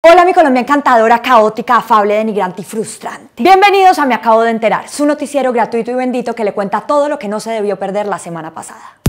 Hola mi Colombia encantadora, caótica, afable, denigrante y frustrante. Bienvenidos a Me Acabo de Enterar, su noticiero gratuito y bendito que le cuenta todo lo que no se debió perder la semana pasada.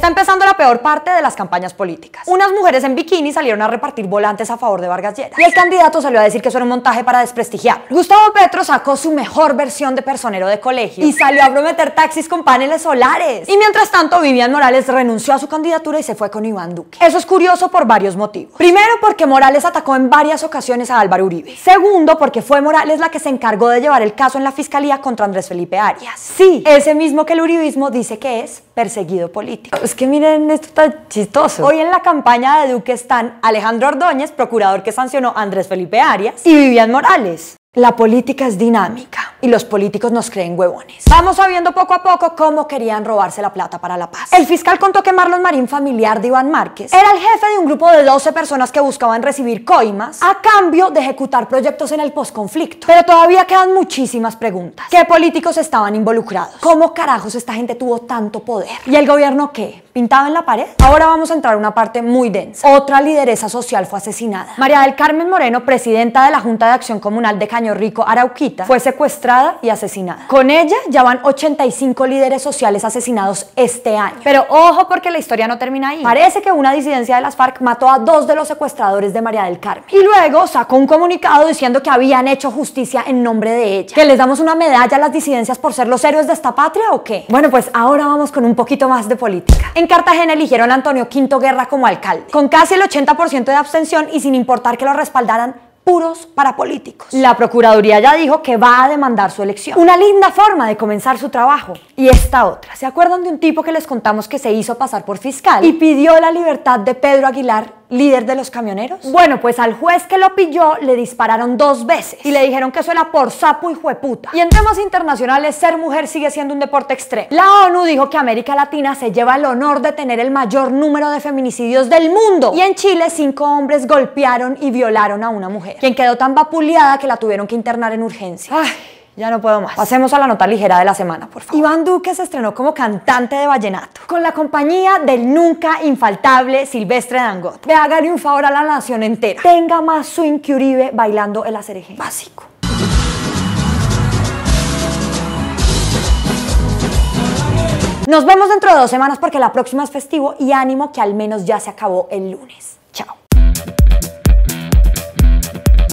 Está empezando la peor parte de las campañas políticas. Unas mujeres en bikini salieron a repartir volantes a favor de Vargas Lleras y el candidato salió a decir que eso era un montaje para desprestigiar. Gustavo Petro sacó su mejor versión de personero de colegio y salió a prometer taxis con paneles solares. Y mientras tanto, Vivian Morales renunció a su candidatura y se fue con Iván Duque. Eso es curioso por varios motivos. Primero, porque Morales atacó en varias ocasiones a Álvaro Uribe. Segundo, porque fue Morales la que se encargó de llevar el caso en la fiscalía contra Andrés Felipe Arias. Sí, ese mismo que el uribismo dice que es perseguido político es que miren, esto está chistoso. Hoy en la campaña de Duque están Alejandro Ordóñez, procurador que sancionó a Andrés Felipe Arias, y Vivian Morales. La política es dinámica y los políticos nos creen huevones. Vamos sabiendo poco a poco cómo querían robarse la plata para la paz. El fiscal contó que Marlon Marín, familiar de Iván Márquez, era el jefe de un grupo de 12 personas que buscaban recibir coimas a cambio de ejecutar proyectos en el posconflicto. Pero todavía quedan muchísimas preguntas. ¿Qué políticos estaban involucrados? ¿Cómo carajos esta gente tuvo tanto poder? ¿Y el gobierno qué? ¿Pintado en la pared? Ahora vamos a entrar a una parte muy densa. Otra lideresa social fue asesinada. María del Carmen Moreno, presidenta de la Junta de Acción Comunal de Caño Rico, Arauquita, fue secuestrada y asesinada. Con ella ya van 85 líderes sociales asesinados este año. Pero ojo porque la historia no termina ahí. Parece que una disidencia de las FARC mató a dos de los secuestradores de María del Carmen. Y luego sacó un comunicado diciendo que habían hecho justicia en nombre de ella. ¿Que les damos una medalla a las disidencias por ser los héroes de esta patria o qué? Bueno, pues ahora vamos con un poquito más de política. En Cartagena eligieron a Antonio Quinto Guerra como alcalde, con casi el 80% de abstención y sin importar que lo respaldaran puros para políticos. La Procuraduría ya dijo que va a demandar su elección. Una linda forma de comenzar su trabajo. Y esta otra. ¿Se acuerdan de un tipo que les contamos que se hizo pasar por fiscal y pidió la libertad de Pedro Aguilar líder de los camioneros? Bueno, pues al juez que lo pilló le dispararon dos veces y le dijeron que eso era por sapo y jueputa. Y en temas internacionales, ser mujer sigue siendo un deporte extremo. La ONU dijo que América Latina se lleva el honor de tener el mayor número de feminicidios del mundo. Y en Chile, cinco hombres golpearon y violaron a una mujer, quien quedó tan vapuleada que la tuvieron que internar en urgencia ya no puedo más. Pasemos a la nota ligera de la semana, por favor. Iván Duque se estrenó como cantante de vallenato, con la compañía del nunca infaltable Silvestre Dangot. Ve, haga un favor a la nación entera. Tenga más swing que Uribe bailando el acereje. Básico. Nos vemos dentro de dos semanas porque la próxima es festivo y ánimo que al menos ya se acabó el lunes. Chao.